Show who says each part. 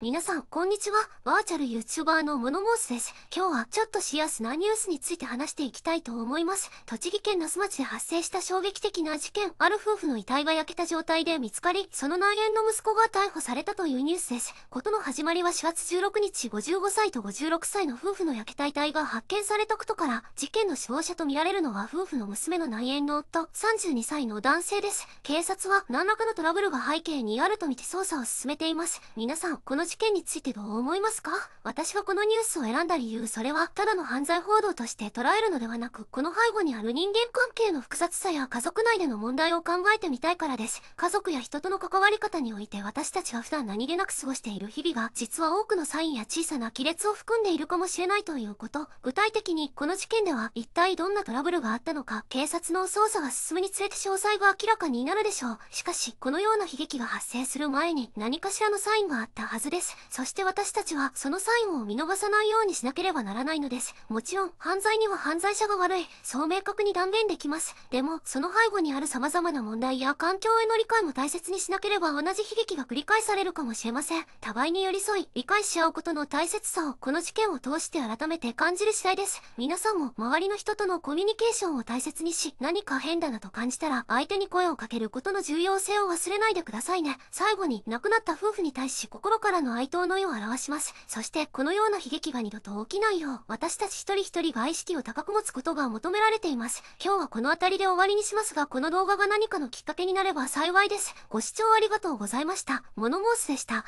Speaker 1: 皆さん、こんにちは。バーチャル YouTuber のモノモースです。今日はちょっとしやすなニュースについて話していきたいと思います。栃木県那須町で発生した衝撃的な事件、ある夫婦の遺体が焼けた状態で見つかり、その内縁の息子が逮捕されたというニュースです。ことの始まりは4月16日、55歳と56歳の夫婦の焼けた遺体が発見されたことから、事件の死亡者とみられるのは夫婦の娘の内縁の夫、32歳の男性です。警察は何らかのトラブルが背景にあるとみて捜査を進めています。皆さん、この事件についてどう思いますか私がこのニュースを選んだ理由それはただの犯罪報道として捉えるのではなくこの背後にある人間関係の複雑さや家族内での問題を考えてみたいからです家族や人との関わり方において私たちは普段何気なく過ごしている日々が実は多くのサインや小さな亀裂を含んでいるかもしれないということ具体的にこの事件では一体どんなトラブルがあったのか警察の捜査が進むにつれて詳細が明らかになるでしょうしかしこのような悲劇が発生する前に何かしらのサインがあったはずですですそして私たちはそのサインを見逃さないようにしなければならないのですもちろん犯罪には犯罪者が悪いそう明確に断言できますでもその背後にある様々な問題や環境への理解も大切にしなければ同じ悲劇が繰り返されるかもしれません互いに寄り添い理解し合うことの大切さをこの事件を通して改めて感じる次第です皆さんも周りの人とのコミュニケーションを大切にし何か変だなと感じたら相手に声をかけることの重要性を忘れないでくださいね最後に亡くなった夫婦に対し心からのの哀悼の意を表します。そして、このような悲劇が二度と起きないよう、私たち一人一人が意識を高く持つことが求められています。今日はこの辺りで終わりにしますが、この動画が何かのきっかけになれば幸いです。ご視聴ありがとうございました。モノモースでした。